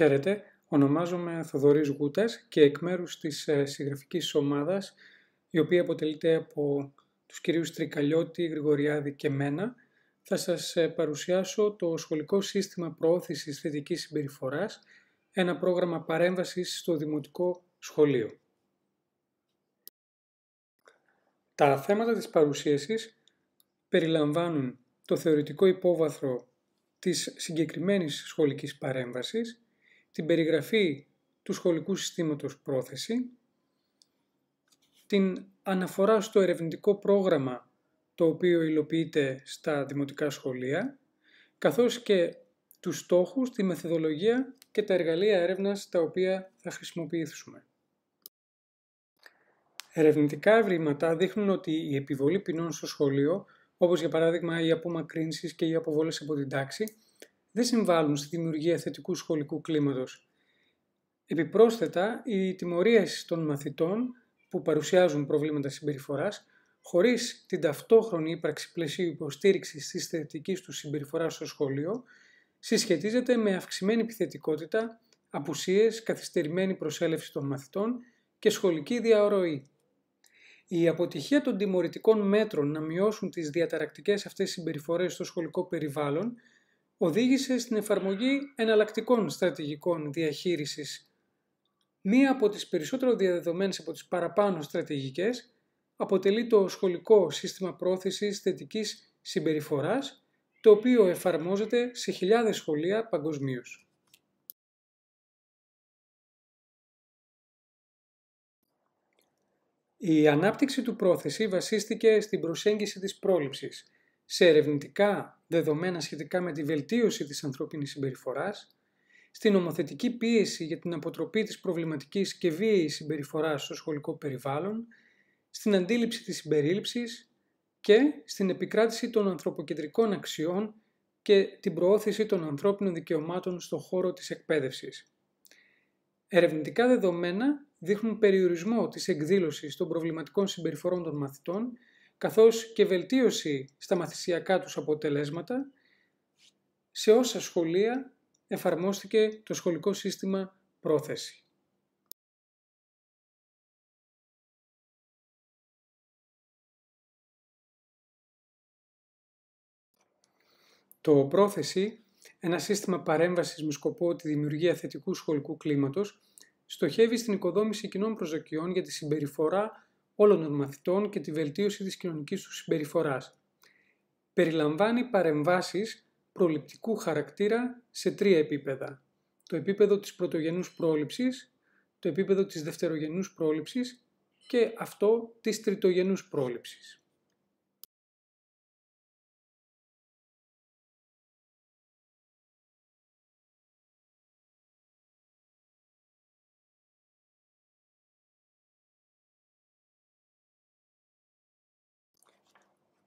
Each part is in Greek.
Χαίρετε, ονομάζομαι Θοδωρής Γούτας και εκ μέρους της ε, συγγραφικής ομάδας, η οποία αποτελείται από τους κυρίους Τρικαλιώτη, Γρηγοριάδη και μένα, θα σας ε, παρουσιάσω το σχολικό σύστημα προώθησης θετικής συμπεριφοράς, ένα πρόγραμμα παρέμβασης στο Δημοτικό Σχολείο. Τα θέματα της παρουσίασης περιλαμβάνουν το θεωρητικό υπόβαθρο της συγκεκριμένης σχολικής παρέμβασης, την περιγραφή του σχολικού συστήματος πρόθεση, την αναφορά στο ερευνητικό πρόγραμμα το οποίο υλοποιείται στα δημοτικά σχολεία, καθώς και τους στόχους, τη μεθοδολογία και τα εργαλεία έρευνας τα οποία θα χρησιμοποιήσουμε. Ερευνητικά ευρήματα δείχνουν ότι η επιβολή ποινών στο σχολείο, όπως για παράδειγμα οι απομακρύνσεις και οι αποβολές από την τάξη, δεν συμβάλλουν στη δημιουργία θετικού σχολικού κλίματος. Επιπρόσθετα, οι τιμωρίες των μαθητών που παρουσιάζουν προβλήματα συμπεριφοράς, χωρίς την ταυτόχρονη ύπαρξη πλαισίου υποστήριξης της θετικής τους συμπεριφοράς στο σχολείο, συσχετίζεται με αυξημένη επιθετικότητα, απουσίες, καθυστερημένη προσέλευση των μαθητών και σχολική διαρροή. Η αποτυχία των τιμωρητικών μέτρων να μειώσουν τις διαταρακτικές αυτές συμπεριφορές στο σχολικό περιβάλλον οδήγησε στην εφαρμογή εναλλακτικών στρατηγικών διαχείρισης. Μία από τις περισσότερο διαδεδομένες από τις παραπάνω στρατηγικές αποτελεί το σχολικό σύστημα πρόθεσης θετικής συμπεριφοράς, το οποίο εφαρμόζεται σε χιλιάδες σχολεία παγκοσμίως. Η ανάπτυξη του πρόθεση βασίστηκε στην προσέγγιση της πρόληψης, σε ερευνητικά δεδομένα σχετικά με τη βελτίωση της ανθρώπινης συμπεριφοράς, στην ομοθετική πίεση για την αποτροπή της προβληματικής και βίαιης συμπεριφοράς στο σχολικό περιβάλλον, στην αντίληψη της συμπερίληψης και στην επικράτηση των ανθρωποκεντρικών αξιών και την προώθηση των ανθρώπινων δικαιωμάτων στον χώρο της εκπαίδευσης. Ερευνητικά δεδομένα δείχνουν περιορισμό της εκδήλωσης των προβληματικών συμπεριφορών των μαθητών καθώς και βελτίωση στα μαθησιακά τους αποτελέσματα σε όσα σχολεία εφαρμόστηκε το σχολικό σύστημα πρόθεση. Το πρόθεση, ένα σύστημα παρέμβασης με σκοπό τη δημιουργία θετικού σχολικού κλίματος, στοχεύει στην οικοδόμηση κοινών προσδοκιών για τη συμπεριφορά όλων των μαθητών και τη βελτίωση της κοινωνικής τους συμπεριφοράς. Περιλαμβάνει παρεμβάσεις προληπτικού χαρακτήρα σε τρία επίπεδα. Το επίπεδο της πρωτογενούς πρόληψης, το επίπεδο της δευτερογενούς πρόληψης και αυτό της τριτογενούς πρόληψης.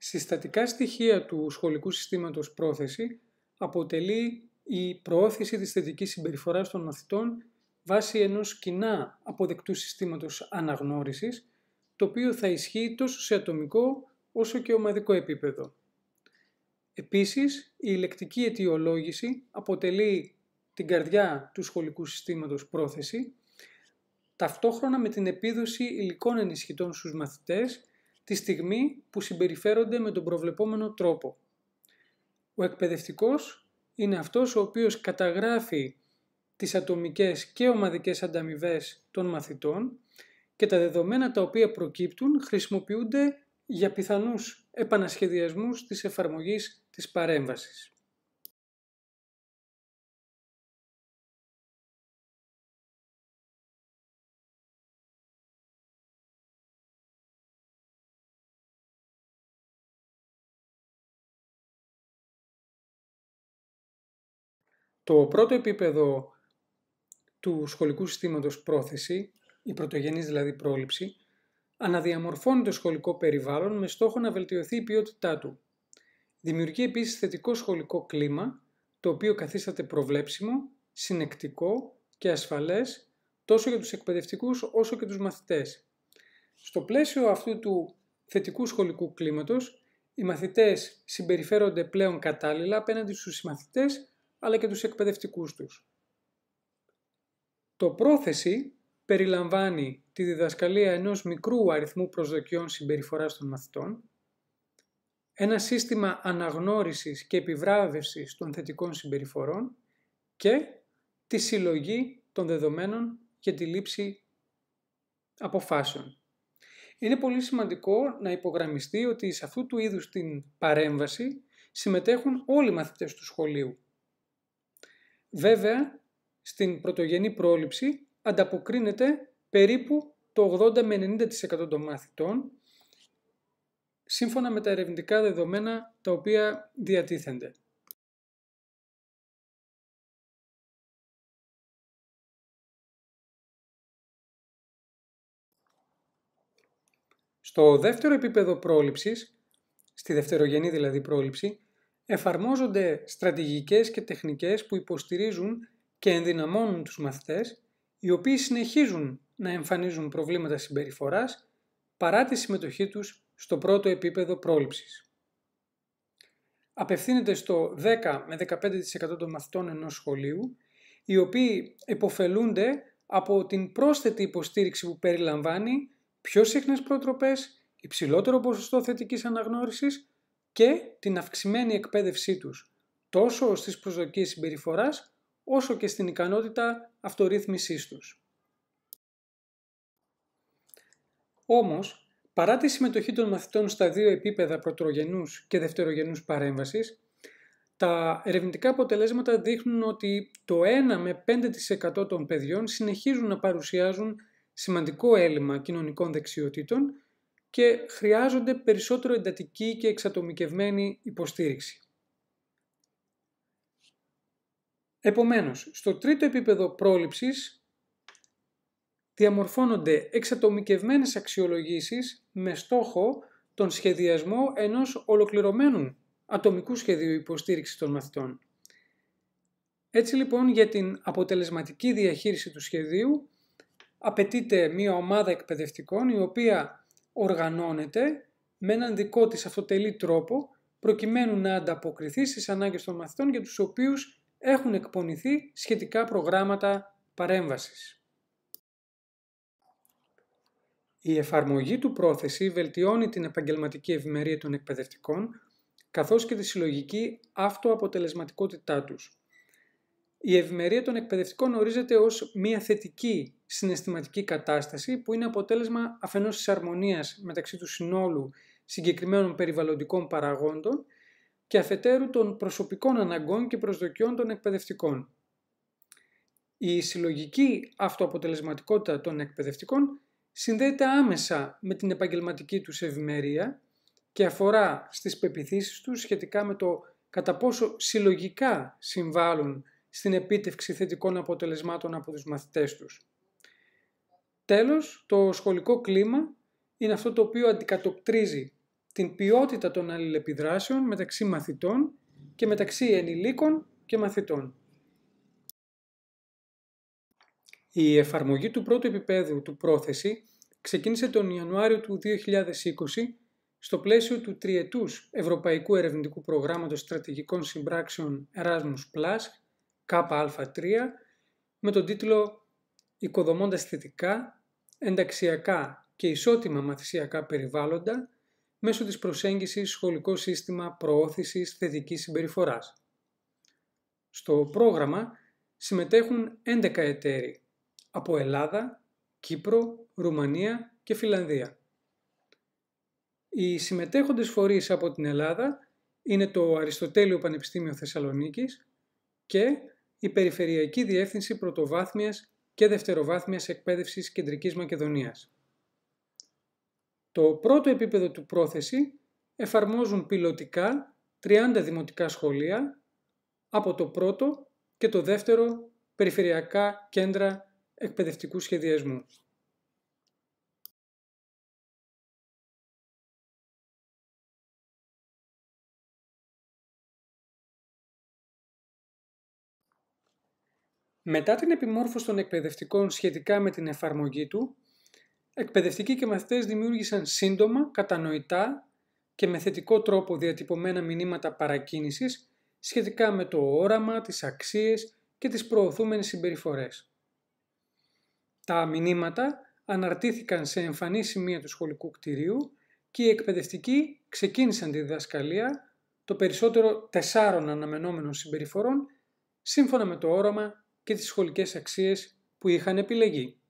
Συστατικά στοιχεία του σχολικού συστήματος πρόθεση αποτελεί η προώθηση της θετικής συμπεριφοράς των μαθητών βάσει ενός κοινά αποδεκτού συστήματος αναγνώρισης, το οποίο θα ισχύει τόσο σε ατομικό όσο και ομαδικό επίπεδο. Επίσης, η λεκτική αιτιολόγηση αποτελεί την καρδιά του σχολικού συστήματος πρόθεση, ταυτόχρονα με την επίδοση υλικών ενισχυτών στους μαθητές τη στιγμή που συμπεριφέρονται με τον προβλεπόμενο τρόπο. Ο εκπαιδευτικός είναι αυτός ο οποίος καταγράφει τις ατομικές και ομαδικές ανταμοιβές των μαθητών και τα δεδομένα τα οποία προκύπτουν χρησιμοποιούνται για πιθανούς επανασχεδιασμούς της εφαρμογής της παρέμβασης. Το πρώτο επίπεδο του σχολικού συστήματος πρόθεση, η πρωτογενής δηλαδή πρόληψη, αναδιαμορφώνει το σχολικό περιβάλλον με στόχο να βελτιωθεί η ποιότητά του. Δημιουργεί επίσης θετικό σχολικό κλίμα, το οποίο καθίσταται προβλέψιμο, συνεκτικό και ασφαλές τόσο για τους εκπαιδευτικούς όσο και τους μαθητές. Στο πλαίσιο αυτού του θετικού σχολικού κλίματος, οι μαθητές συμπεριφέρονται πλέον κατάλληλα απέναντι στους συμμαθητές αλλά και τους εκπαιδευτικούς τους. Το πρόθεση περιλαμβάνει τη διδασκαλία ενός μικρού αριθμού προσδοκιών συμπεριφοράς των μαθητών, ένα σύστημα αναγνώρισης και επιβράβευσης των θετικών συμπεριφορών και τη συλλογή των δεδομένων και τη λήψη αποφάσεων. Είναι πολύ σημαντικό να υπογραμμιστεί ότι σε αυτού του είδους την παρέμβαση συμμετέχουν όλοι οι μαθητές του σχολείου, Βέβαια, στην πρωτογενή πρόληψη ανταποκρίνεται περίπου το 80 με 90% των μαθητών, σύμφωνα με τα ερευνητικά δεδομένα τα οποία διατίθενται. Στο δεύτερο επίπεδο πρόληψης, στη δευτερογενή δηλαδή πρόληψη, εφαρμόζονται στρατηγικές και τεχνικές που υποστηρίζουν και ενδυναμώνουν τους μαθητές, οι οποίοι συνεχίζουν να εμφανίζουν προβλήματα συμπεριφοράς παρά τη συμμετοχή τους στο πρώτο επίπεδο πρόληψης. Απευθύνεται στο 10 με 15% των μαθητών ενός σχολείου, οι οποίοι εποφελούνται από την πρόσθετη υποστήριξη που περιλαμβάνει πιο συχνές προτροπές, υψηλότερο ποσοστό θετικής αναγνώρισης και την αυξημένη εκπαίδευσή τους, τόσο στις προσδοκίες συμπεριφοράς, όσο και στην ικανότητα αυτορύθμισής τους. Όμως, παρά τη συμμετοχή των μαθητών στα δύο επίπεδα πρωτογενούς και δευτερογενούς παρέμβασης, τα ερευνητικά αποτελέσματα δείχνουν ότι το 1 με 5% των παιδιών συνεχίζουν να παρουσιάζουν σημαντικό έλλειμμα κοινωνικών δεξιοτήτων και χρειάζονται περισσότερο εντατική και εξατομικευμένη υποστήριξη. Επομένως, στο τρίτο επίπεδο πρόληψης διαμορφώνονται εξατομικευμένες αξιολογήσεις με στόχο τον σχεδιασμό ενός ολοκληρωμένου ατομικού σχεδίου υποστήριξης των μαθητών. Έτσι λοιπόν για την αποτελεσματική διαχείριση του σχεδίου απαιτείται μια ομάδα εκπαιδευτικών η οποία οργανώνεται με έναν δικό της αυτοτελή τρόπο προκειμένου να ανταποκριθεί στις ανάγκες των μαθητών για τους οποίους έχουν εκπονηθεί σχετικά προγράμματα παρέμβασης. Η εφαρμογή του πρόθεση βελτιώνει την επαγγελματική ευημερία των εκπαιδευτικών καθώς και τη συλλογική αυτοαποτελεσματικότητά τους. Η ευημερία των εκπαιδευτικών ορίζεται ως μια θετική συναισθηματική κατάσταση που είναι αποτέλεσμα αφενός της αρμονίας μεταξύ του συνόλου συγκεκριμένων περιβαλλοντικών παραγόντων και αφετέρου των προσωπικών αναγκών και προσδοκιών των εκπαιδευτικών. Η συλλογική αυτοαποτελεσματικότητα των εκπαιδευτικών συνδέεται άμεσα με την επαγγελματική τους ευημερία και αφορά στις πεπιθήσεις τους σχετικά με το κατά πόσο συλλογικά συμβάλλουν στην επίτευξη θετικών αποτελεσμάτων από τους μαθητές τους. Τέλος, το σχολικό κλίμα είναι αυτό το οποίο αντικατοπτρίζει την ποιότητα των αλληλεπιδράσεων μεταξύ μαθητών και μεταξύ ενηλίκων και μαθητών. Η εφαρμογή του πρώτου επίπεδου του πρόθεση ξεκίνησε τον Ιανουάριο του 2020 στο πλαίσιο του τριετούς Ευρωπαϊκού Ερευνητικού Προγράμματος Στρατηγικών Συμπράξεων Erasmus Plus, 3 με τον τίτλο «Οικοδομώντας θετικά ενταξιακά και ισότιμα μαθησιακά περιβάλλοντα μέσω της προσέγγισης σχολικό σύστημα προώθησης θετικής συμπεριφοράς. Στο πρόγραμμα συμμετέχουν 11 εταίροι από Ελλάδα, Κύπρο, Ρουμανία και Φιλανδία. Οι συμμετέχοντες φορείς από την Ελλάδα είναι το Αριστοτέλειο Πανεπιστήμιο Θεσσαλονίκης και η Περιφερειακή Διεύθυνση Πρωτοβάθμιας και δευτεροβάθμιας εκπαίδευσης Κεντρικής Μακεδονίας. Το πρώτο επίπεδο του πρόθεση εφαρμόζουν πιλωτικά 30 δημοτικά σχολεία από το πρώτο και το δεύτερο περιφερειακά κέντρα εκπαιδευτικού σχεδιασμού. Μετά την επιμόρφωση των εκπαιδευτικών σχετικά με την εφαρμογή του, εκπαιδευτικοί και μαθητές δημιούργησαν σύντομα, κατανοητά και με θετικό τρόπο διατυπωμένα μηνύματα παρακίνησης σχετικά με το όραμα, τις αξίες και τις προωθούμενες συμπεριφορές. Τα μηνύματα αναρτήθηκαν σε εμφανή σημεία του σχολικού κτηρίου και οι εκπαιδευτικοί ξεκίνησαν τη διδασκαλία το περισσότερο τεσσάρων αναμενόμενων συμπεριφορών σύμφωνα με το όραμα και τις σχολικές αξίες που είχαν επιλεγεί.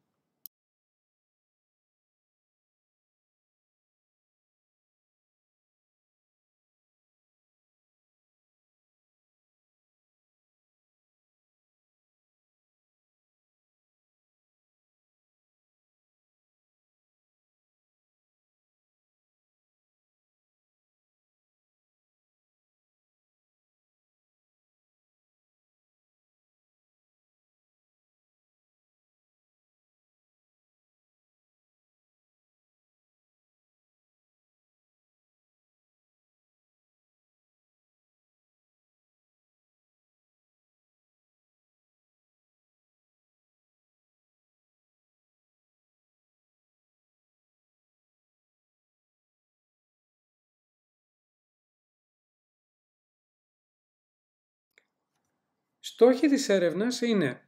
Στόχοι της έρευνας είναι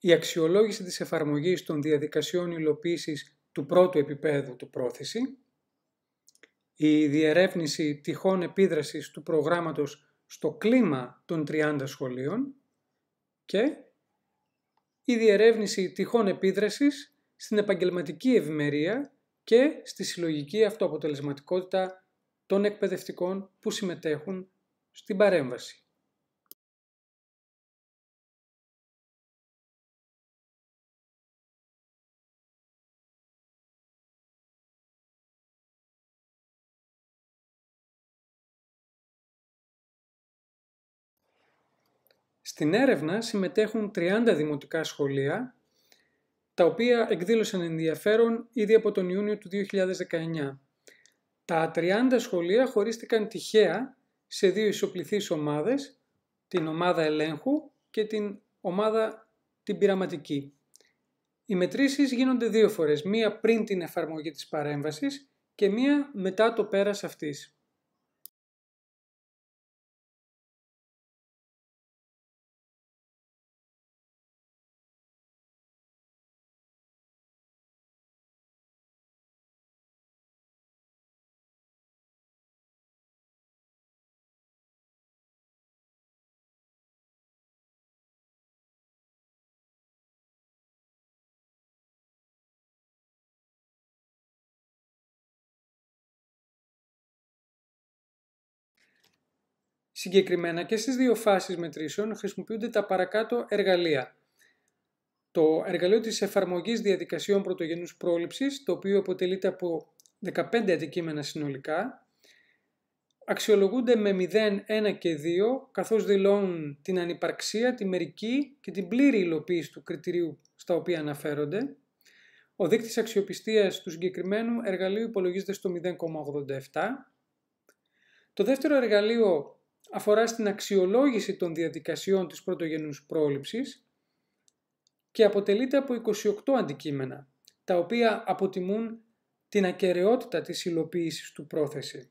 η αξιολόγηση της εφαρμογής των διαδικασιών υλοποίησης του πρώτου επίπεδου του πρόθεση, η διερεύνηση τυχών επίδρασης του προγράμματος στο κλίμα των 30 σχολείων και η διερεύνηση τυχών επίδρασης στην επαγγελματική ευημερία και στη συλλογική αυτοαποτελεσματικότητα των εκπαιδευτικών που συμμετέχουν στην παρέμβαση. Στην έρευνα συμμετέχουν 30 δημοτικά σχολεία, τα οποία εκδήλωσαν ενδιαφέρον ήδη από τον Ιούνιο του 2019. Τα 30 σχολεία χωρίστηκαν τυχαία σε δύο ισοπληθείς ομάδες, την ομάδα ελέγχου και την ομάδα την πειραματική. Οι μετρήσεις γίνονται δύο φορές, μία πριν την εφαρμογή της παρέμβασης και μία μετά το πέρας αυτής. Συγκεκριμένα και στις δύο φάσεις μετρήσεων χρησιμοποιούνται τα παρακάτω εργαλεία. Το εργαλείο της εφαρμογής διαδικασιών πρωτογενούς πρόληψης, το οποίο αποτελείται από 15 αντικείμενα συνολικά, αξιολογούνται με 0, 1 και 2, καθώς δηλώνουν την ανυπαρξία, τη μερική και την πλήρη υλοποίηση του κριτηρίου στα οποία αναφέρονται. Ο δείκτης αξιοπιστίας του συγκεκριμένου εργαλείου υπολογίζεται στο 0,87. Το δεύτερο εργαλείο αφορά στην αξιολόγηση των διαδικασιών της πρωτογενούς πρόληψης και αποτελείται από 28 αντικείμενα, τα οποία αποτιμούν την ακαιρεότητα της υλοποίησης του πρόθεση.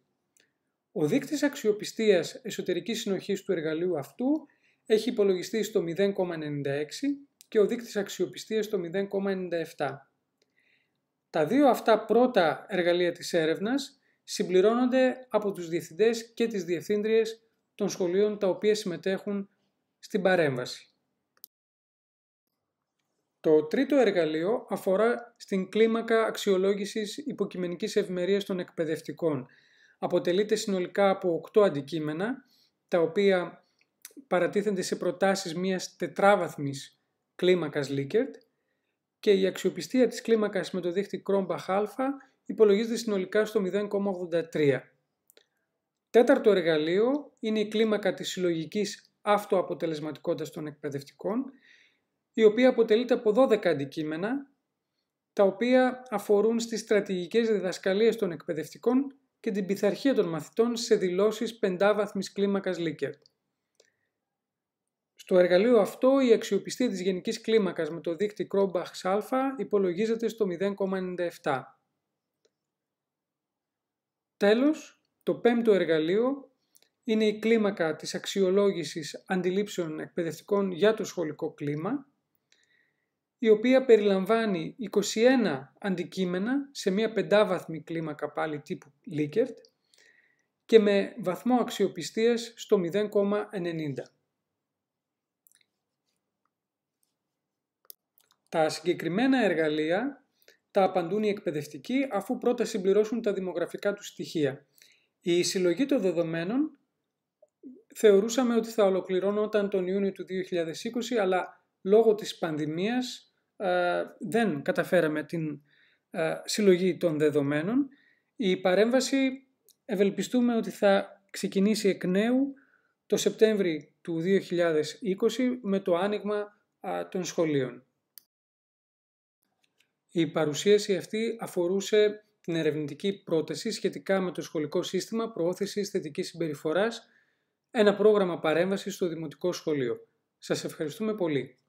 Ο δείκτης αξιοπιστίας εσωτερικής συνοχής του εργαλείου αυτού έχει υπολογιστεί στο 0,96 και ο δείκτης αξιοπιστίας στο 0,97. Τα δύο αυτά πρώτα εργαλεία της έρευνας συμπληρώνονται από τους διευθυντές και τις διευθύντριες των σχολείων τα οποία συμμετέχουν στην παρέμβαση. Το τρίτο εργαλείο αφορά στην κλίμακα αξιολόγησης υποκειμενικής ευημερίας των εκπαιδευτικών. Αποτελείται συνολικά από 8 αντικείμενα, τα οποία παρατίθενται σε προτάσεις μιας τετράβαθμης κλίμακας Likert και η αξιοπιστία της κλίμακας με το δίχτυ Κρομπαχ Α υπολογίζεται συνολικά στο 0,83. Τέταρτο εργαλείο είναι η κλίμακα της συλλογικής αυτοαποτελεσματικότητας των εκπαιδευτικών, η οποία αποτελείται από 12 αντικείμενα, τα οποία αφορούν στις στρατηγικές διδασκαλίες των εκπαιδευτικών και την πειθαρχία των μαθητών σε δηλώσεις πεντάβαθμης κλίμακας Likert. Στο εργαλείο αυτό η αξιοπιστία της γενικής κλίμακας με το δείκτη Κρόμπαχς α υπολογίζεται στο 0,97. Τέλος, το πέμπτο εργαλείο είναι η κλίμακα της αξιολόγησης αντιλήψεων εκπαιδευτικών για το σχολικό κλίμα, η οποία περιλαμβάνει 21 αντικείμενα σε μια πεντάβαθμη κλίμακα πάλι τύπου Likert και με βαθμό αξιοπιστίας στο 0,90. Τα συγκεκριμένα εργαλεία τα απαντούν οι εκπαιδευτικοί αφού πρώτα συμπληρώσουν τα δημογραφικά τους στοιχεία. Η συλλογή των δεδομένων θεωρούσαμε ότι θα ολοκληρώνονταν τον Ιούνιο του 2020, αλλά λόγω της πανδημίας ε, δεν καταφέραμε την ε, συλλογή των δεδομένων. Η παρέμβαση ευελπιστούμε ότι θα ξεκινήσει εκ νέου το Σεπτέμβρη του 2020 με το άνοιγμα των σχολείων. Η παρουσίαση αυτή αφορούσε την ερευνητική πρόταση σχετικά με το σχολικό σύστημα προώθησης θετικής συμπεριφοράς, ένα πρόγραμμα παρέμβασης στο Δημοτικό Σχολείο. Σας ευχαριστούμε πολύ.